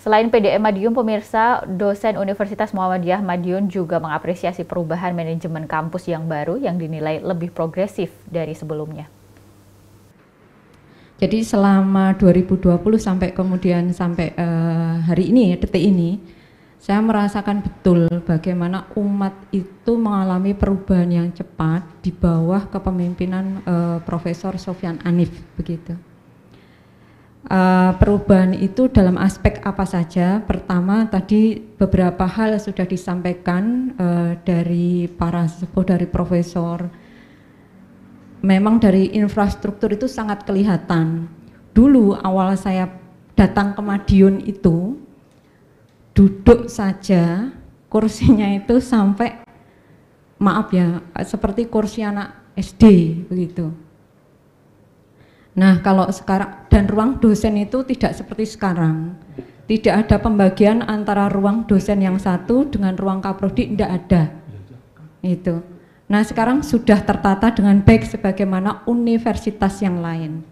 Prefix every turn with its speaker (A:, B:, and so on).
A: Selain PDM Madiun, pemirsa, dosen Universitas Muhammadiyah Madiun juga mengapresiasi perubahan manajemen kampus yang baru yang dinilai lebih progresif dari sebelumnya.
B: Jadi selama 2020 sampai kemudian sampai uh, hari ini, ya, detik ini, saya merasakan betul bagaimana umat itu mengalami perubahan yang cepat di bawah kepemimpinan uh, Profesor Sofyan Anif begitu. Eh, perubahan itu dalam aspek apa saja? Pertama tadi beberapa hal sudah disampaikan uh, dari para sepuh dari profesor. Memang dari infrastruktur itu sangat kelihatan. Dulu awal saya datang ke Madiun itu duduk saja kursinya itu sampai maaf ya seperti kursi anak SD begitu Nah, kalau sekarang dan ruang dosen itu tidak seperti sekarang. Tidak ada pembagian antara ruang dosen yang satu dengan ruang kaprodi tidak ada. Itu. Nah, sekarang sudah tertata dengan baik sebagaimana universitas yang lain.